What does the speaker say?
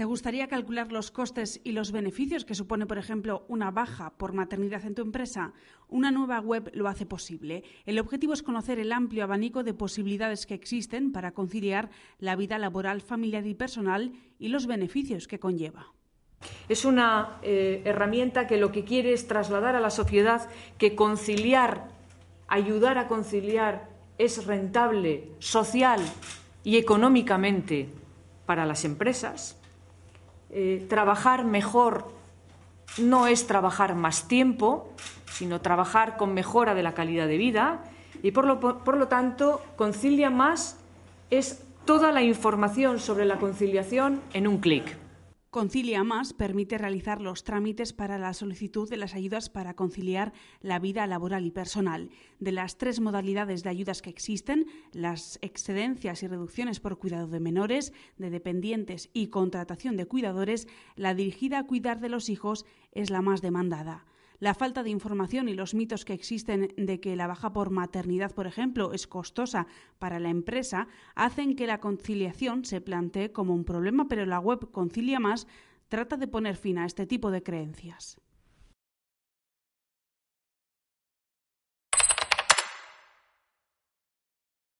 ¿Te gustaría calcular los costes y los beneficios que supone, por ejemplo, una baja por maternidad en tu empresa? Una nueva web lo hace posible. El objetivo es conocer el amplio abanico de posibilidades que existen para conciliar la vida laboral, familiar y personal y los beneficios que conlleva. Es una eh, herramienta que lo que quiere es trasladar a la sociedad que conciliar, ayudar a conciliar, es rentable, social y económicamente para las empresas, eh, trabajar mejor no es trabajar más tiempo, sino trabajar con mejora de la calidad de vida y por lo, por lo tanto Concilia Más es toda la información sobre la conciliación en un clic. Concilia Más permite realizar los trámites para la solicitud de las ayudas para conciliar la vida laboral y personal. De las tres modalidades de ayudas que existen, las excedencias y reducciones por cuidado de menores, de dependientes y contratación de cuidadores, la dirigida a cuidar de los hijos es la más demandada la falta de información y los mitos que existen de que la baja por maternidad, por ejemplo, es costosa para la empresa, hacen que la conciliación se plantee como un problema, pero la web Concilia Más trata de poner fin a este tipo de creencias.